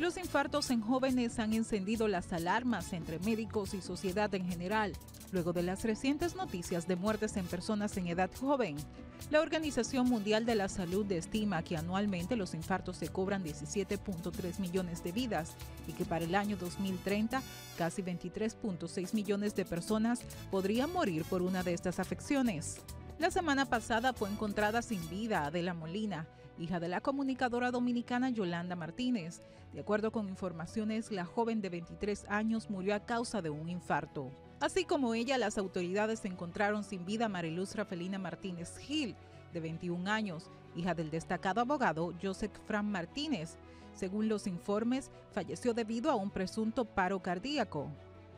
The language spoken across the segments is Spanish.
Los infartos en jóvenes han encendido las alarmas entre médicos y sociedad en general, luego de las recientes noticias de muertes en personas en edad joven. La Organización Mundial de la Salud estima que anualmente los infartos se cobran 17.3 millones de vidas y que para el año 2030 casi 23.6 millones de personas podrían morir por una de estas afecciones. La semana pasada fue encontrada sin vida Adela Molina, hija de la comunicadora dominicana Yolanda Martínez. De acuerdo con informaciones, la joven de 23 años murió a causa de un infarto. Así como ella, las autoridades encontraron sin vida a Mariluz Rafelina Martínez Gil, de 21 años, hija del destacado abogado Joseph Fran Martínez. Según los informes, falleció debido a un presunto paro cardíaco.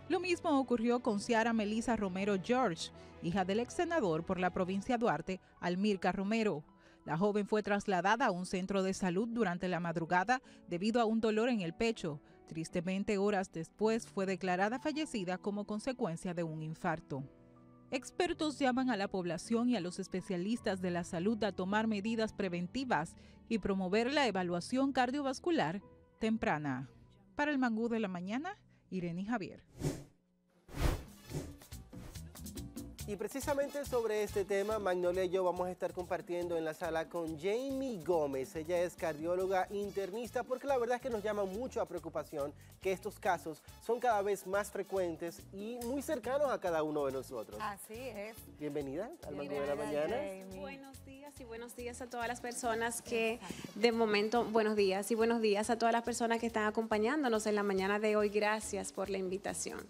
Lo mismo ocurrió con Ciara Melisa Romero George, hija del ex senador por la provincia Duarte, Almirca Romero. La joven fue trasladada a un centro de salud durante la madrugada debido a un dolor en el pecho. Tristemente, horas después fue declarada fallecida como consecuencia de un infarto. Expertos llaman a la población y a los especialistas de la salud a tomar medidas preventivas y promover la evaluación cardiovascular temprana. Para el Mangú de la Mañana, Irene Javier. Y precisamente sobre este tema, Magnolia y yo vamos a estar compartiendo en la sala con Jamie Gómez. Ella es cardióloga internista porque la verdad es que nos llama mucho a preocupación que estos casos son cada vez más frecuentes y muy cercanos a cada uno de nosotros. Así es. Bienvenida al Mundo de la Mañana. Buenos días y buenos días a todas las personas que de momento, buenos días y buenos días a todas las personas que están acompañándonos en la mañana de hoy. Gracias por la invitación.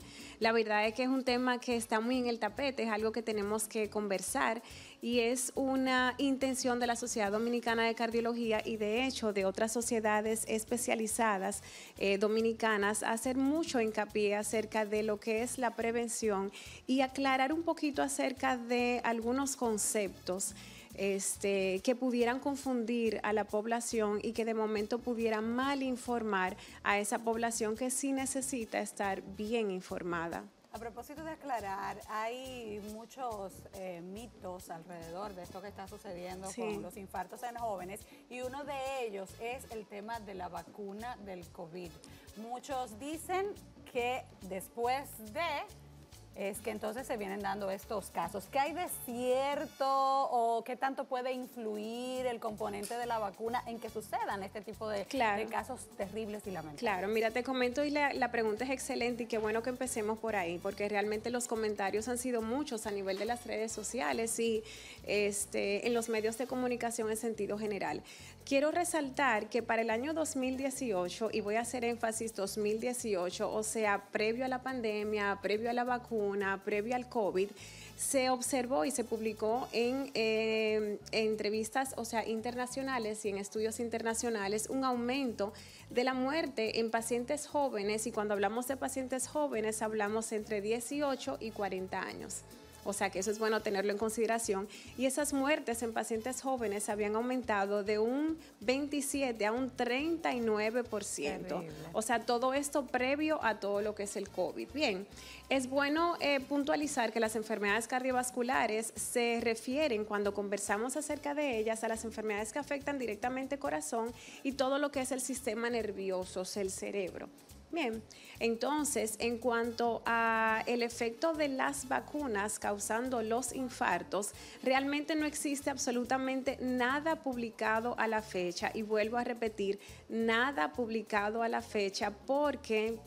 La verdad es que es un tema que está muy en el tapete, es algo que tenemos que conversar y es una intención de la Sociedad Dominicana de Cardiología y de hecho de otras sociedades especializadas eh, dominicanas hacer mucho hincapié acerca de lo que es la prevención y aclarar un poquito acerca de algunos conceptos. Este, que pudieran confundir a la población y que de momento pudieran mal informar a esa población que sí necesita estar bien informada. A propósito de aclarar, hay muchos eh, mitos alrededor de esto que está sucediendo con los infartos en jóvenes y uno de ellos es el tema de la vacuna del COVID. Muchos dicen que después de es que entonces se vienen dando estos casos. ¿Qué hay de cierto o qué tanto puede influir el componente de la vacuna en que sucedan este tipo de, casos terribles y lamentables? Claro, mira, te comento y la, la, pregunta es excelente y qué bueno que empecemos por ahí, porque realmente los comentarios han sido muchos a nivel de las redes sociales y este, en los medios de comunicación en sentido general. Quiero resaltar que para el año 2018, y voy a hacer énfasis 2018, o sea, previo a la pandemia, previo a la vacuna, previo al COVID, se observó y se publicó eh, en, entrevistas, o sea, internacionales y en estudios internacionales, un aumento de la muerte en pacientes jóvenes, y cuando hablamos de pacientes jóvenes, hablamos entre 18 y 40 años. O sea que eso es bueno tenerlo en consideración. Y esas muertes en pacientes jóvenes habían aumentado de un 27 a un 39%. O sea, todo esto previo a todo lo que es el COVID. Bien, es bueno eh, puntualizar que las enfermedades cardiovasculares se refieren cuando conversamos acerca de ellas a las enfermedades que afectan directamente corazón y todo lo que es el sistema nervioso, el cerebro. Bien, entonces, en cuanto a el efecto de las vacunas causando los infartos, realmente no existe absolutamente nada publicado a la fecha y vuelvo a repetir, nada publicado a la fecha porque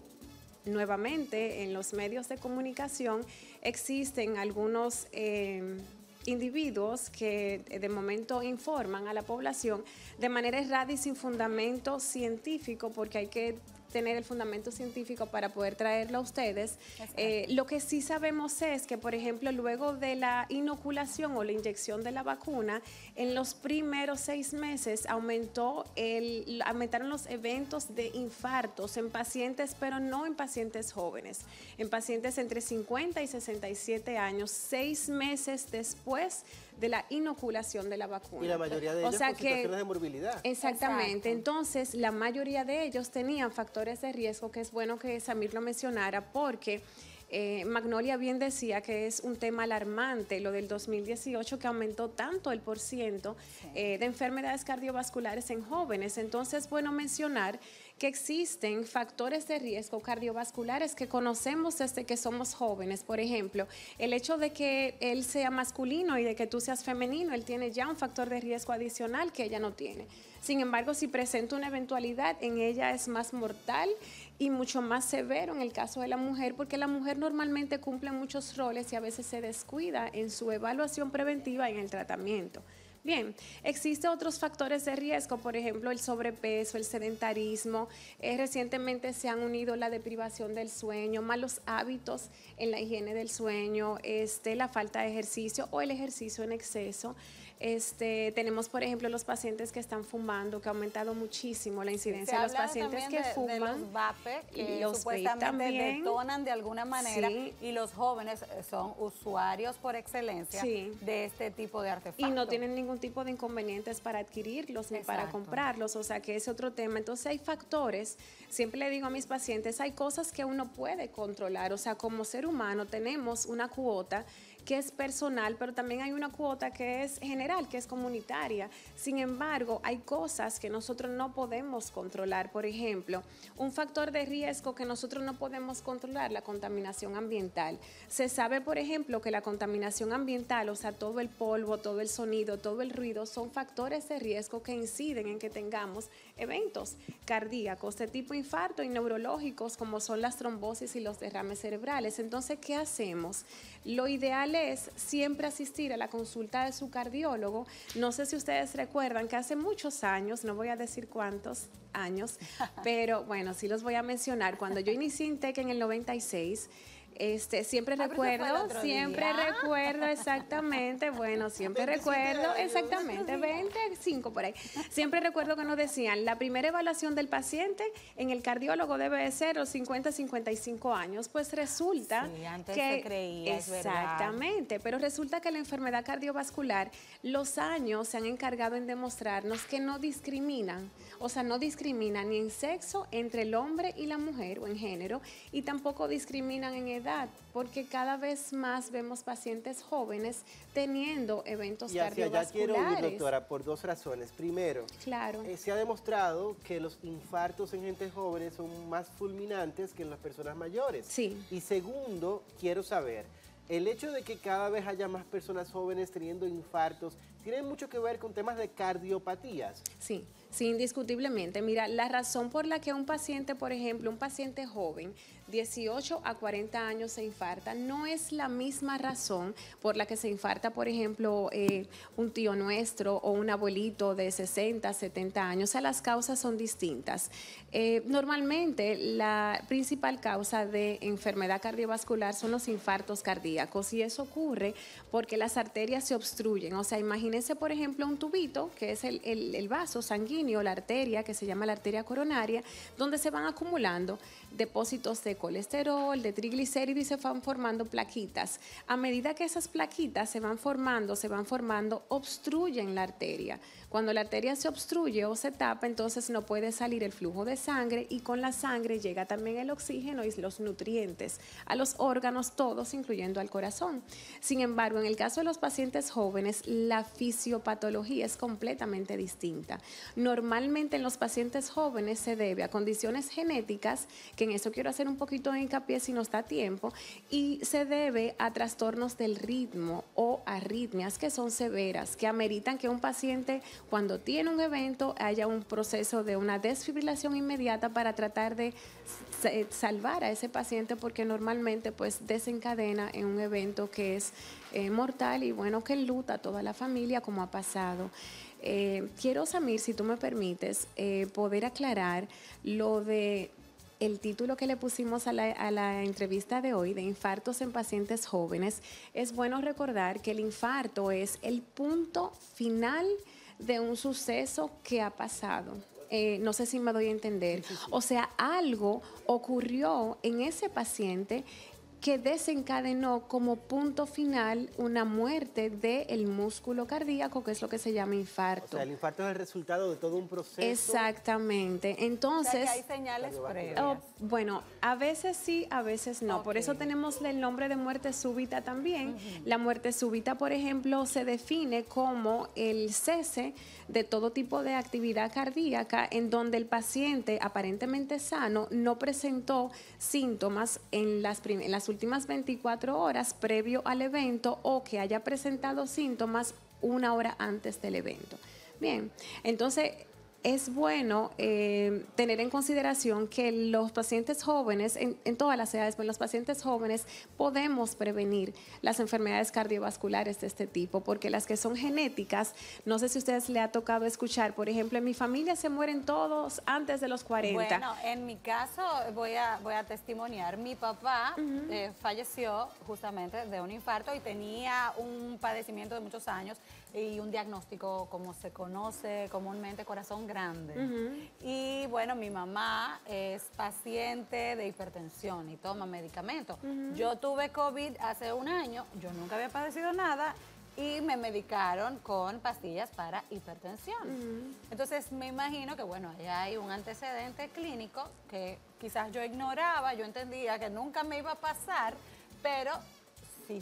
nuevamente en los medios de comunicación existen algunos eh, individuos que de momento informan a la población de manera errada y sin fundamento científico, porque hay que tener el fundamento científico para poder traerlo a ustedes. Eh, lo que sí sabemos es que, por ejemplo, luego de la inoculación o la inyección de la vacuna, en los primeros seis meses aumentó el, aumentaron los eventos de infartos en pacientes, pero no en pacientes jóvenes, en pacientes entre 50 y 67 años, seis meses después de la inoculación de la vacuna. Y la mayoría de ellos o sea que, de morbilidad. Exactamente. Entonces, la mayoría de ellos tenían factores de riesgo, que es bueno que Samir lo mencionara, porque... Eh, Magnolia bien decía que es un tema alarmante lo del 2018 que aumentó tanto el por ciento eh, de enfermedades cardiovasculares en jóvenes. Entonces, bueno mencionar que existen factores de riesgo cardiovasculares que conocemos desde que somos jóvenes. Por ejemplo, el hecho de que él sea masculino y de que tú seas femenino, él tiene ya un factor de riesgo adicional que ella no tiene. Sin embargo, si presenta una eventualidad, en ella es más mortal y mucho más severo en el caso de la mujer, porque la mujer normalmente cumple muchos roles y a veces se descuida en su evaluación preventiva y en el tratamiento. Bien, existen otros factores de riesgo, por ejemplo, el sobrepeso, el sedentarismo. Eh, recientemente se han unido la deprivación del sueño, malos hábitos en la higiene del sueño, este, la falta de ejercicio o el ejercicio en exceso. Este, tenemos, por ejemplo, los pacientes que están fumando, que ha aumentado muchísimo la incidencia de los pacientes que fuman. los que supuestamente también. detonan de alguna manera y los jóvenes eh, son usuarios por excelencia de este tipo de artefactos. Y no tienen ningún tipo de inconvenientes para adquirirlos ni para comprarlos, o sea que es otro tema. Entonces hay factores, siempre le digo a mis pacientes, hay cosas que uno puede controlar, o sea, como ser humano tenemos una cuota que es personal, pero también hay una cuota que es general, que es comunitaria. Sin embargo, hay cosas que nosotros no podemos controlar. Por ejemplo, un factor de riesgo que nosotros no podemos controlar, la contaminación ambiental. Se sabe, por ejemplo, que la contaminación ambiental, o sea, todo el polvo, todo el sonido, todo el ruido, son factores de riesgo que inciden en que tengamos eventos cardíacos de tipo infarto y neurológicos, como son las trombosis y los derrames cerebrales. Entonces, ¿qué hacemos? Lo ideal es siempre asistir a la consulta de su cardiólogo. No sé si ustedes recuerdan que hace muchos años, no voy a decir cuántos años, pero bueno, sí los voy a mencionar. Cuando yo inicié Intec en el 96, este, siempre recuerdo, siempre recuerdo exactamente, bueno, siempre recuerdo exactamente, 25 por ahí. Siempre recuerdo que nos decían, la primera evaluación del paciente en el cardiólogo debe ser los 50 55 años, pues resulta que exactamente, pero resulta que la enfermedad cardiovascular los años se han encargado en demostrarnos que no discriminan, o sea, no discriminan ni en sexo entre el hombre y la mujer o en género y tampoco discriminan en edad porque cada vez más vemos pacientes jóvenes teniendo eventos y hacia quiero ir, doctora, por dos razones. Primero, claro. Eh, se ha demostrado que los infartos en gente joven son más fulminantes que en las personas mayores. Sí. Y segundo, quiero saber, el hecho de que cada vez haya más personas jóvenes teniendo infartos tiene mucho que ver con temas de cardiopatías. Sí, sí, indiscutiblemente. Mira, la razón por la que un paciente, por ejemplo, un paciente joven 18 a 40 años se infarta. No es la misma razón por la que se infarta, por ejemplo, eh, un tío nuestro o un abuelito de 60, 70 años. O sea, las causas son distintas. Eh, normalmente la principal causa de enfermedad cardiovascular son los infartos cardíacos y eso ocurre porque las arterias se obstruyen. O sea, imagínense, por ejemplo, un tubito, que es el, el vaso sanguíneo, la arteria, que se llama la arteria coronaria, donde se van acumulando depósitos de colesterol, de triglicéridos se van formando plaquitas. A medida que esas plaquitas se van formando, se van formando, obstruyen la arteria. Cuando la arteria se obstruye o se tapa, entonces no puede salir el flujo de sangre y con la sangre llega también el oxígeno y los nutrientes a los órganos todos, incluyendo al corazón. Sin embargo, en el caso de los pacientes jóvenes, la fisiopatología es completamente distinta. Normalmente en los pacientes jóvenes se debe a condiciones genéticas, que en eso quiero hacer un poquito de hincapié si nos da tiempo, y se debe a trastornos del ritmo o arritmias que son severas, que ameritan que un paciente cuando tiene un evento haya un proceso de una desfibrilación inmediata para tratar de eh, salvar a ese paciente porque normalmente pues desencadena en un evento que es eh, mortal y bueno que luta toda la familia como ha pasado. Eh, quiero, Samir, si tú me permites, poder aclarar lo de el título que le pusimos a la, a la, entrevista de hoy de infartos en pacientes jóvenes, es bueno recordar que el infarto es el punto final de un suceso que ha pasado. Eh, no sé si me doy a entender. O sea, algo ocurrió en ese paciente que desencadenó como punto final una muerte del músculo cardíaco, que es lo que se llama infarto. O sea, el infarto es el resultado de todo un proceso. Exactamente. Entonces. hay señales previas. Oh, bueno, a veces sí, a veces no. Por eso tenemos el nombre de muerte súbita también. La muerte súbita, por ejemplo, se define como el cese de todo tipo de actividad cardíaca en donde el paciente aparentemente sano no presentó síntomas en las, en las últimas últimas 24 horas previo al evento o que haya presentado síntomas una hora antes del evento. Bien, entonces es bueno eh, tener en consideración que los pacientes jóvenes, en, todas las edades, pero pues, los pacientes jóvenes podemos prevenir las enfermedades cardiovasculares de este tipo, porque las que son genéticas, no sé si a ustedes le ha tocado escuchar, por ejemplo, en mi familia se mueren todos antes de los 40. Bueno, en mi caso voy a, testimoniar, mi papá eh, falleció justamente de un infarto y tenía un padecimiento de muchos años y un diagnóstico como se conoce comúnmente, corazón grande. Y bueno, mi mamá es paciente de hipertensión y toma medicamentos. Yo tuve COVID hace un año, yo nunca había padecido nada y me medicaron con pastillas para hipertensión. Entonces me imagino que bueno, allá hay un antecedente clínico que quizás yo ignoraba, yo entendía que nunca me iba a pasar, pero sí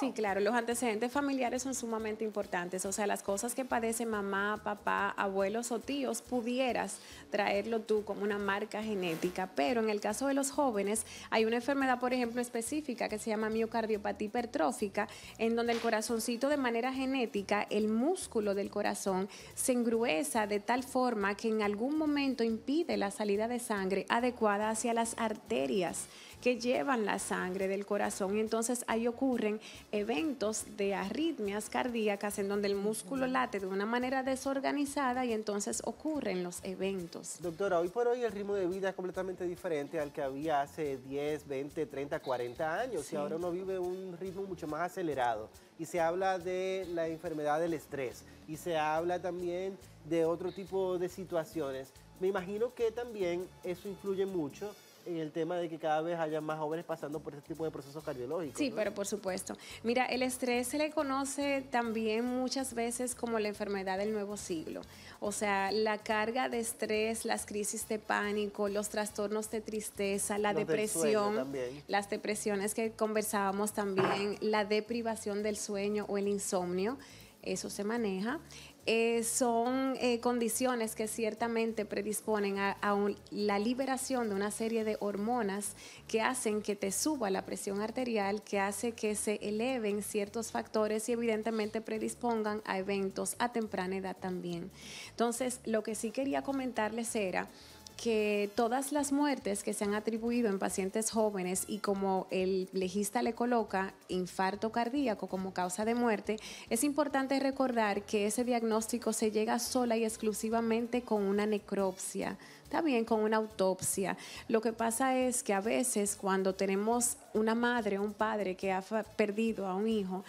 Sí, claro, los antecedentes familiares son sumamente importantes, o sea, las cosas que padecen mamá, papá, abuelos o tíos, pudieras traerlo tú como una marca genética, pero en el caso de los jóvenes hay una enfermedad, por ejemplo, específica que se llama miocardiopatía hipertrófica, en donde el corazoncito de manera genética, el músculo del corazón se engruesa de tal forma que en algún momento impide la salida de sangre adecuada hacia las arterias que llevan la sangre del corazón. Y entonces ahí ocurren eventos de arritmias cardíacas en donde el músculo late de una manera desorganizada y entonces ocurren los eventos. Doctora, hoy por hoy el ritmo de vida es completamente diferente al que había hace 10, 20, 30, 40 años y ahora uno vive un ritmo mucho más acelerado y se habla de la enfermedad del estrés y se habla también de otro tipo de situaciones. Me imagino que también eso influye mucho y el tema de que cada vez haya más jóvenes pasando por ese tipo de procesos cardiológicos. Sí, pero por supuesto. Mira, el estrés se le conoce también muchas veces como la enfermedad del nuevo siglo. O sea, la carga de estrés, las crisis de pánico, los trastornos de tristeza, la depresión, las depresiones que conversábamos también, la deprivación del sueño o el insomnio, eso se maneja. Eh, son eh, condiciones que ciertamente predisponen a, la liberación de una serie de hormonas que hacen que te suba la presión arterial, que hace que se eleven ciertos factores y evidentemente predispongan a eventos a temprana edad también. Entonces, lo que sí quería comentarles era que todas las muertes que se han atribuido en pacientes jóvenes y como el legista le coloca infarto cardíaco como causa de muerte, es importante recordar que ese diagnóstico se llega sola y exclusivamente con una necropsia, también con una autopsia. Lo que pasa es que a veces cuando tenemos una madre, un padre que ha perdido a un hijo,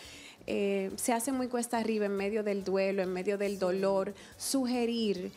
eh, se hace muy cuesta arriba en medio del duelo, en medio del dolor, sugerir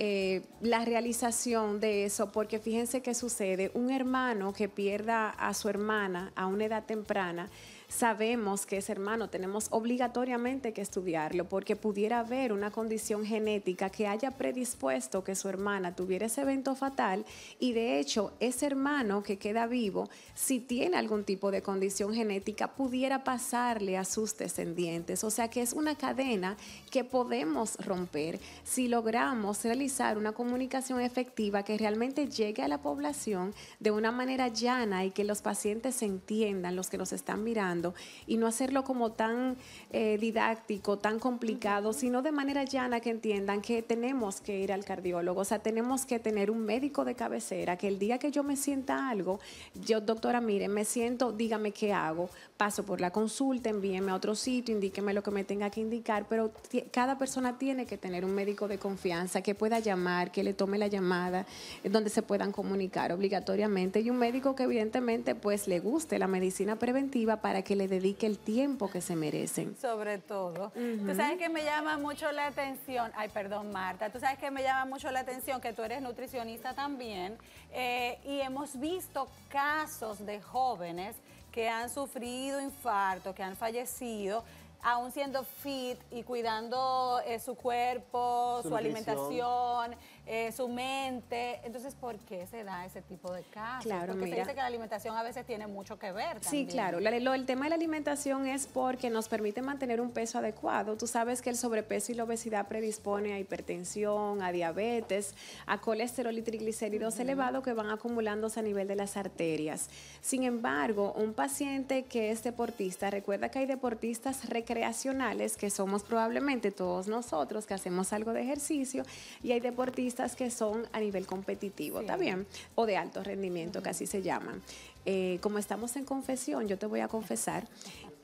eh, la realización de eso, porque fíjense qué sucede, un hermano que pierda a su hermana a una edad temprana, sabemos que ese hermano, tenemos obligatoriamente que estudiarlo porque pudiera haber una condición genética que haya predispuesto que su hermana tuviera ese evento fatal y de hecho ese hermano que queda vivo, si tiene algún tipo de condición genética, pudiera pasarle a sus descendientes. O sea que es una cadena que podemos romper si logramos realizar una comunicación efectiva que realmente llegue a la población de una manera llana y que los pacientes se entiendan, los que nos están mirando y no hacerlo como tan eh, didáctico, tan complicado, sino de manera llana que entiendan que tenemos que ir al cardiólogo, o sea, tenemos que tener un médico de cabecera, que el día que yo me sienta algo, yo, doctora, mire, me siento, dígame qué hago, paso por la consulta, envíeme a otro sitio, indíqueme lo que me tenga que indicar, pero cada persona tiene que tener un médico de confianza que pueda llamar, que le tome la llamada, donde se puedan comunicar obligatoriamente y un médico que evidentemente pues le guste la medicina preventiva para que que le dedique el tiempo que se merecen. Sobre todo. Tú sabes que me llama mucho la atención, ay, perdón, Marta, tú sabes que me llama mucho la atención que tú eres nutricionista también eh, y hemos visto casos de jóvenes que han sufrido infarto, que han fallecido, aún siendo fit y cuidando eh, su cuerpo, su alimentación, eh, su mente. Entonces, ¿por qué se da ese tipo de casos? Claro, porque mira. se dice que la alimentación a veces tiene mucho que ver. Sí, claro. el tema de la alimentación es porque nos permite mantener un peso adecuado. Tú sabes que el sobrepeso y la obesidad predispone a hipertensión, a diabetes, a colesterol y triglicéridos elevados que van acumulándose a nivel de las arterias. Sin embargo, un paciente que es deportista, recuerda que hay deportistas recreacionales que somos probablemente todos nosotros que hacemos algo de ejercicio y hay deportistas que son a nivel competitivo, también, O de alto rendimiento, que así se llaman. Eh, como estamos en confesión, yo te voy a confesar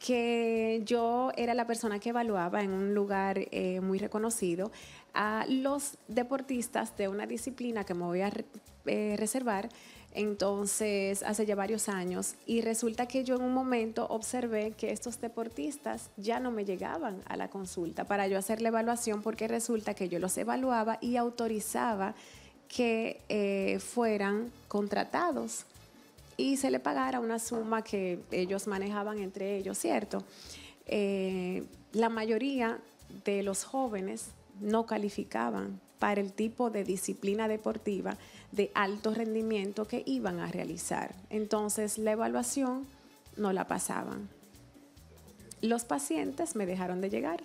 que yo era la persona que evaluaba en un lugar eh, muy reconocido a los deportistas de una disciplina que me voy a eh, reservar entonces hace ya varios años y resulta que yo en un momento observé que estos deportistas ya no me llegaban a la consulta para yo hacer la evaluación porque resulta que yo los evaluaba y autorizaba que eh, fueran contratados y se le pagara una suma que ellos manejaban entre ellos, ¿cierto? Eh, la mayoría de los jóvenes no calificaban para el tipo de disciplina deportiva de alto rendimiento que iban a realizar. Entonces la evaluación no la pasaban. Los pacientes me dejaron de llegar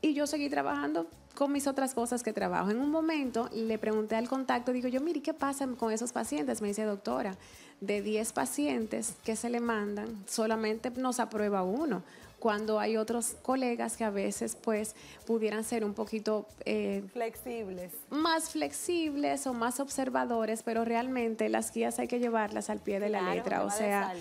y yo seguí trabajando con mis otras cosas que trabajo. En un momento le pregunté al contacto, digo yo, mire, ¿qué pasa con esos pacientes? Me dice, doctora, de 10 pacientes que se le mandan, solamente nos aprueba uno cuando hay otros colegas que a veces pues pudieran ser un poquito... Eh, flexibles. Más flexibles o más observadores, pero realmente las guías hay que llevarlas al pie de la letra. O sea,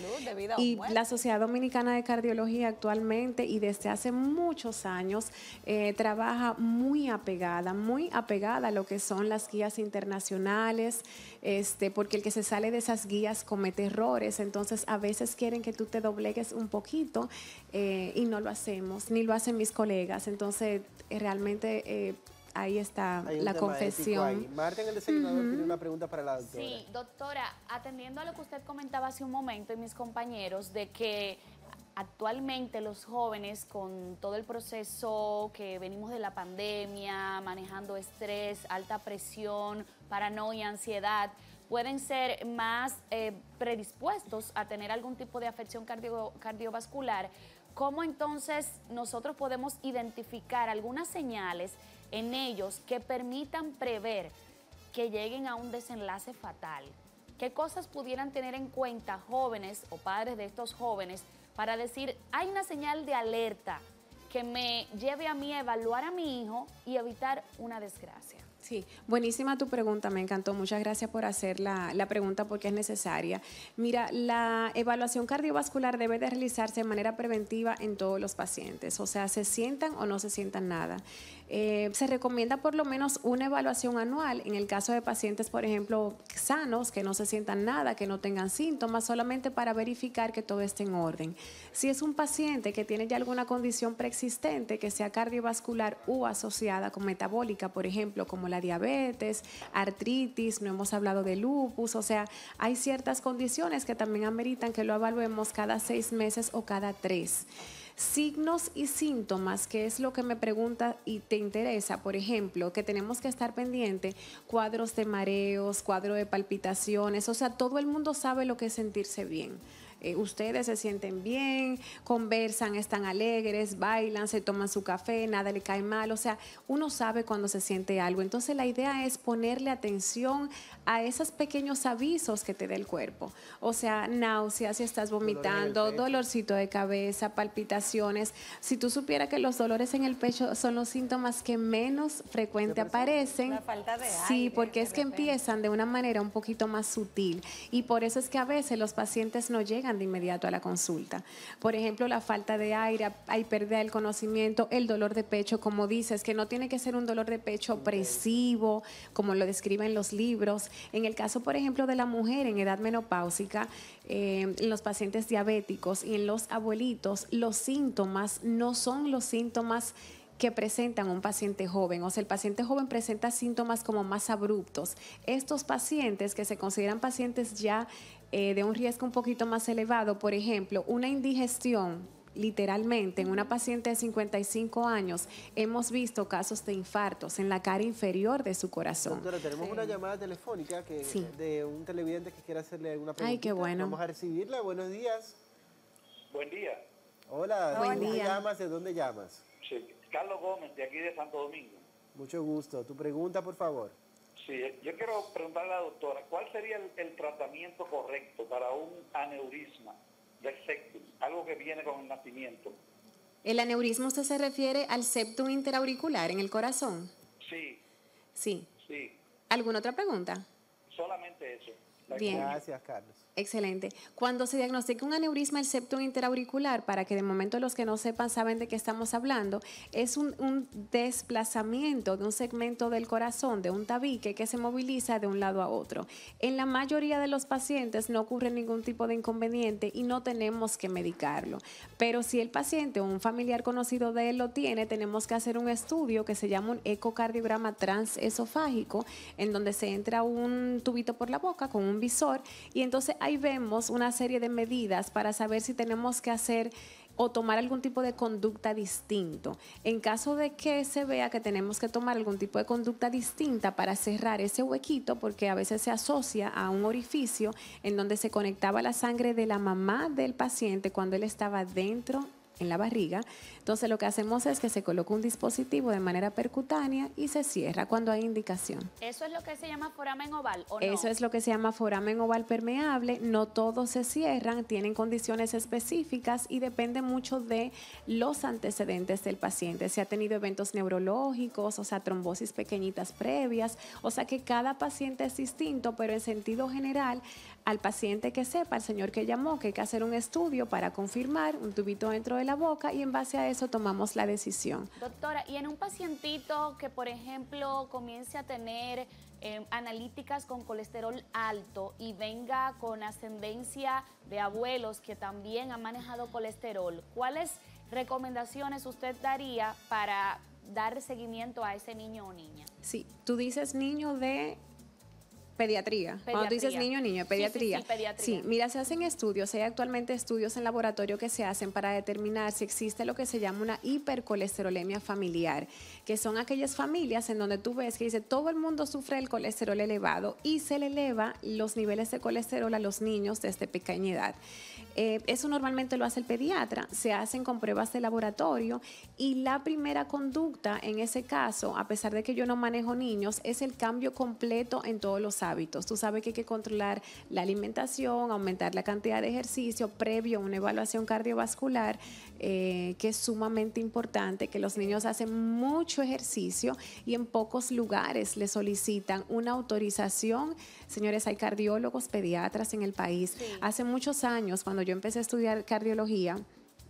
y la Sociedad Dominicana de Cardiología actualmente y desde hace muchos años eh, trabaja muy apegada, muy apegada a lo que son las guías internacionales, este, porque el que se sale de esas guías comete errores, entonces a veces quieren que tú te doblegues un poquito. Eh, y no lo hacemos, ni lo hacen mis colegas. Entonces, eh, realmente eh, ahí está la confesión. Marta en el desayunador tiene una pregunta para la doctora. Sí, doctora, atendiendo a lo que usted comentaba hace un momento y mis compañeros de que actualmente los jóvenes con todo el proceso que venimos de la pandemia, manejando estrés, alta presión, paranoia, ansiedad, pueden ser más eh, predispuestos a tener algún tipo de afección cardiovascular ¿Cómo entonces nosotros podemos identificar algunas señales en ellos que permitan prever que lleguen a un desenlace fatal? ¿Qué cosas pudieran tener en cuenta jóvenes o padres de estos jóvenes para decir, hay una señal de alerta que me lleve a mí a evaluar a mi hijo y evitar una desgracia? Sí, buenísima tu pregunta, me encantó. Muchas gracias por hacer la, pregunta porque es necesaria. Mira, la evaluación cardiovascular debe de realizarse de manera preventiva en todos los pacientes, o sea, se sientan o no se sientan nada. Eh, se recomienda por lo menos una evaluación anual en el caso de pacientes, por ejemplo, sanos, que no se sientan nada, que no tengan síntomas, solamente para verificar que todo esté en orden. Si es un paciente que tiene ya alguna condición preexistente, que sea cardiovascular u asociada con metabólica, por ejemplo, como la diabetes, artritis, no hemos hablado de lupus, o sea, hay ciertas condiciones que también ameritan que lo evaluemos cada seis meses o cada tres signos y síntomas, que es lo que me pregunta y te interesa, por ejemplo, que tenemos que estar pendiente, cuadros de mareos, cuadro de palpitaciones, o sea, todo el mundo sabe lo que es sentirse bien. Eh, ustedes se sienten bien, conversan, están alegres, bailan, se toman su café, nada le cae mal, o sea, uno sabe cuando se siente algo. Entonces la idea es ponerle atención a esos pequeños avisos que te da el cuerpo, o sea, náuseas, si estás vomitando, dolorcito de cabeza, palpitaciones. Si tú supieras que los dolores en el pecho son los síntomas que menos frecuente aparecen, falta de sí, porque es que empiezan de una manera un poquito más sutil y por eso es que a veces los pacientes no llegan de inmediato a la consulta. Por ejemplo, la falta de aire, hay pérdida del conocimiento, el dolor de pecho, como dices, que no tiene que ser un dolor de pecho opresivo, como lo describen los libros. En el caso, por ejemplo, de la mujer en edad menopáusica, eh, en los pacientes diabéticos y en los abuelitos, los síntomas no son los síntomas que presentan un paciente joven. O sea, el paciente joven presenta síntomas como más abruptos. Estos pacientes que se consideran pacientes ya eh, de un riesgo un poquito más elevado, por ejemplo, una indigestión literalmente en una paciente de 55 años hemos visto casos de infartos en la cara inferior de su corazón. Doctora, tenemos una llamada telefónica que, de un televidente que quiere hacerle alguna pregunta. Vamos a recibirla. Buenos días. Buen día. Hola, ¿de dónde llamas? ¿De dónde llamas? Sí. Carlos Gómez, de aquí de Santo Domingo. Mucho gusto. Tu pregunta, por favor. Sí, yo quiero preguntarle a la doctora, ¿cuál sería el, tratamiento correcto para un aneurisma del septum, algo que viene con el nacimiento? ¿El aneurismo se refiere al septum interauricular en el corazón? Sí. Sí. Sí. ¿Alguna otra pregunta? Solamente eso. Bien. Gracias, Carlos. Excelente. Cuando se diagnostica un aneurisma del septum interauricular, para que de momento los que no sepan saben de qué estamos hablando, es un, un, desplazamiento de un segmento del corazón, de un tabique que se moviliza de un lado a otro. En la mayoría de los pacientes no ocurre ningún tipo de inconveniente y no tenemos que medicarlo. Pero si el paciente o un familiar conocido de él lo tiene, tenemos que hacer un estudio que se llama un ecocardiograma transesofágico, en donde se entra un tubito por la boca con un visor y entonces hay ahí vemos una serie de medidas para saber si tenemos que hacer o tomar algún tipo de conducta distinto. En caso de que se vea que tenemos que tomar algún tipo de conducta distinta para cerrar ese huequito, porque a veces se asocia a un orificio en donde se conectaba la sangre de la mamá del paciente cuando él estaba dentro en la barriga. Entonces lo que hacemos es que se coloca un dispositivo de manera percutánea y se cierra cuando hay indicación. ¿Eso es lo que se llama foramen oval o no? Eso es lo que se llama foramen oval permeable. No todos se cierran, tienen condiciones específicas y depende mucho de los antecedentes del paciente. Si ha tenido eventos neurológicos, o sea, trombosis pequeñitas previas, o sea que cada paciente es distinto, pero en sentido general al paciente que sepa, al señor que llamó, que hay que hacer un estudio para confirmar un tubito dentro de la boca y en base a eso tomamos la decisión. Doctora, y en un pacientito que, por ejemplo, comience a tener em, analíticas con colesterol alto y venga con ascendencia de abuelos que también han manejado colesterol, ¿cuáles recomendaciones usted daría para dar seguimiento a ese niño o niña? Sí, tú dices niño de Pediatría. Cuando tú dices niño, niño, pediatría. Sí, mira, se hacen estudios, hay actualmente estudios en laboratorio que se hacen para determinar si existe lo que se llama una hipercolesterolemia familiar, que son aquellas familias en donde tú ves que dice todo el mundo sufre el colesterol elevado y se le eleva los niveles de colesterol a los niños desde pequeña edad. Eh, eso normalmente lo hace el pediatra, se hacen con pruebas de laboratorio y la primera conducta en ese caso, a pesar de que yo no manejo niños, es el cambio completo en todos los hábitos. Tú sabes que hay que controlar la alimentación, aumentar la cantidad de ejercicio previo a una evaluación cardiovascular, eh, que es sumamente importante, que los niños hacen mucho ejercicio y en pocos lugares le solicitan una autorización. Señores, hay cardiólogos, pediatras en el país. Hace muchos años, cuando yo yo empecé a estudiar cardiología,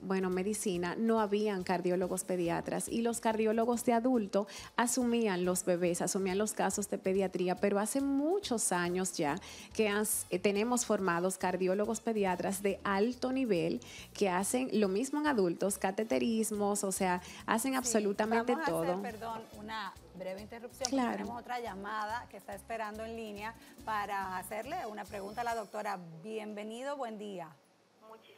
bueno, medicina, no habían cardiólogos pediatras y los cardiólogos de adulto asumían los bebés, asumían los casos de pediatría, pero hace muchos años ya que eh, tenemos formados cardiólogos pediatras de alto nivel que hacen lo mismo en adultos, cateterismos, o sea, hacen absolutamente todo. perdón, una breve interrupción, tenemos otra llamada que está esperando en línea para hacerle una pregunta a la doctora. Bienvenido, buen día.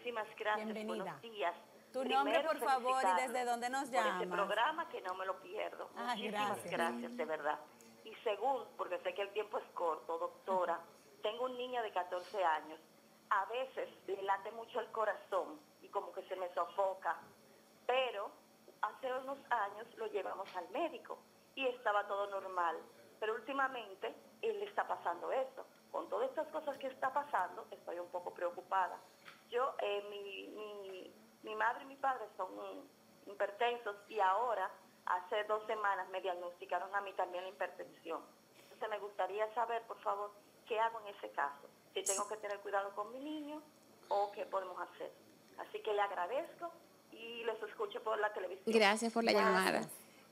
Muchísimas gracias. Buenos días. Tu nombre, por favor, y desde dónde nos este llamas. este programa que no me lo pierdo. Ah, Muchísimas gracias. de verdad. Y según, porque sé que el tiempo es corto, doctora, tengo un niño de 14 años. A veces le late mucho el corazón y como que se me sofoca, pero hace unos años lo llevamos al médico y estaba todo normal. Pero últimamente él le está pasando esto Con todas estas cosas que está pasando, estoy un poco preocupada. Yo, eh, mi, madre y mi padre son hipertensos y ahora, hace dos semanas, me diagnosticaron a mí también la hipertensión. Entonces me gustaría saber, por favor, qué hago en ese caso. Si tengo que tener cuidado con mi niño o qué podemos hacer. Así que le agradezco y los escucho por la televisión. Gracias por la llamada.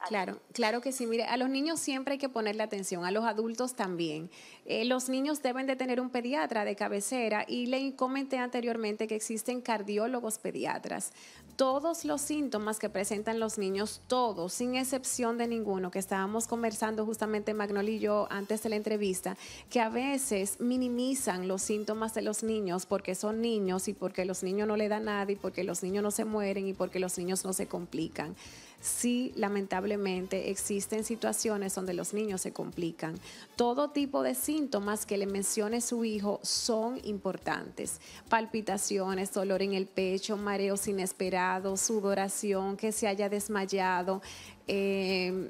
Claro, claro que sí. Mire, a los niños siempre hay que ponerle atención, a los adultos también. Eh, los niños deben de tener un pediatra de cabecera y le comenté anteriormente que existen cardiólogos pediatras. Todos los síntomas que presentan los niños, todos, sin excepción de ninguno, que estábamos conversando justamente Magnolia y yo antes de la entrevista, que a veces minimizan los síntomas de los niños porque son niños y porque los niños no le dan nada y porque los niños no se mueren y porque los niños no se complican sí lamentablemente existen situaciones donde los niños se complican. Todo tipo de síntomas que le mencione su hijo son importantes. Palpitaciones, dolor en el pecho, mareos inesperados, sudoración, que se haya desmayado. Eh,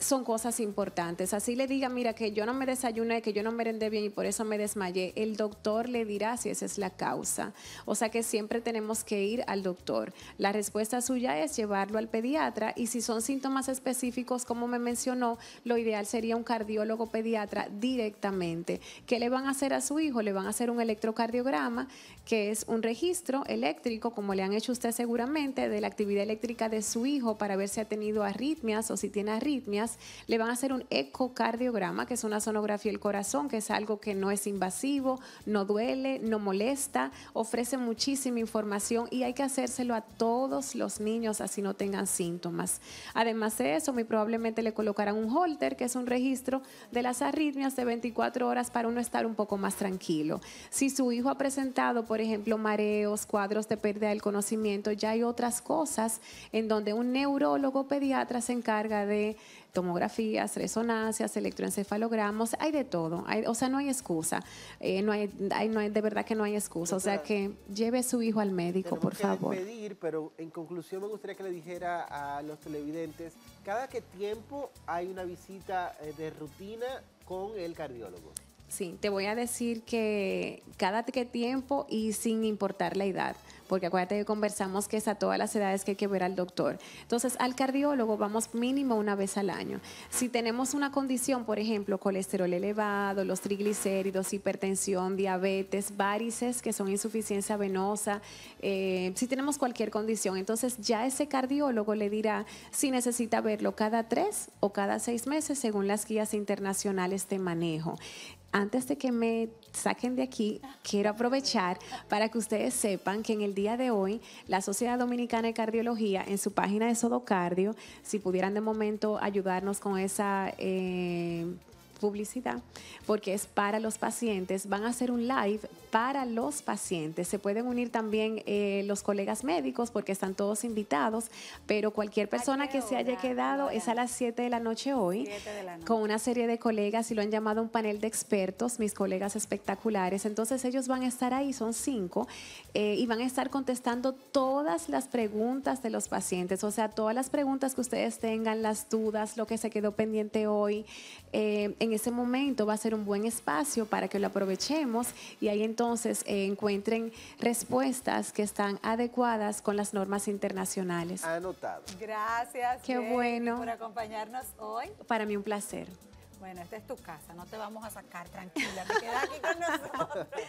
son cosas importantes. Así le diga, mira, que yo no me desayuné, que yo no merendé bien y por eso me desmayé. El doctor le dirá si esa es la causa. O sea que siempre tenemos que ir al doctor. La respuesta suya es llevarlo al pediatra y si son síntomas específicos, como me mencionó, lo ideal sería un cardiólogo pediatra directamente. ¿Qué le van a hacer a su hijo? Le van a hacer un electrocardiograma, que es un registro eléctrico, como le han hecho usted seguramente, de la actividad eléctrica de su hijo para ver si ha tenido arritmias o si tiene arritmias le van a hacer un ecocardiograma, que es una sonografía del corazón, que es algo que no es invasivo, no duele, no molesta, ofrece muchísima información y hay que hacérselo a todos los niños así no tengan síntomas. Además de eso, muy probablemente le colocarán un holter, que es un registro de las arritmias de 24 horas para uno estar un poco más tranquilo. Si su hijo ha presentado, por ejemplo, mareos, cuadros de pérdida del conocimiento, ya hay otras cosas en donde un neurólogo pediatra se encarga de tomografías, resonancias, electroencefalogramos, hay de todo, o sea, no hay excusa, eh, no hay, no de verdad que no hay excusa, o sea, que lleve a su hijo al médico, por favor. Pedir, pero en conclusión me gustaría que le dijera a los televidentes, cada qué tiempo hay una visita eh, de rutina con el cardiólogo. Sí, te voy a decir que cada qué tiempo y sin importar la edad porque acuérdate que conversamos que es a todas las edades que hay que ver al doctor. Entonces, al cardiólogo vamos mínimo una vez al año. Si tenemos una condición, por ejemplo, colesterol elevado, los triglicéridos, hipertensión, diabetes, varices, que son insuficiencia venosa, eh, si tenemos cualquier condición, entonces ya ese cardiólogo le dirá si necesita verlo cada tres o cada seis meses según las guías internacionales de manejo antes de que me saquen de aquí, quiero aprovechar para que ustedes sepan que en el día de hoy la Sociedad Dominicana de Cardiología en su página de Sodocardio, si pudieran de momento ayudarnos con esa... Eh, publicidad, porque es para los pacientes. Van a hacer un live para los pacientes. Se pueden unir también eh, los colegas médicos porque están todos invitados, pero cualquier persona que se haya quedado es a las 7 de la noche hoy, con una serie de colegas y lo han llamado un panel de expertos, mis colegas espectaculares. Entonces ellos van a estar ahí, son cinco, eh, y van a estar contestando todas las preguntas de los pacientes, o sea, todas las preguntas que ustedes tengan, las dudas, lo que se quedó pendiente hoy. Eh, en en ese momento va a ser un buen espacio para que lo aprovechemos y ahí entonces eh, encuentren respuestas que están adecuadas con las normas internacionales. Anotado. Gracias. Qué Por acompañarnos hoy. Para mí un placer. Bueno, esta es tu casa, no te vamos a sacar, tranquila, te quedas aquí con nosotros.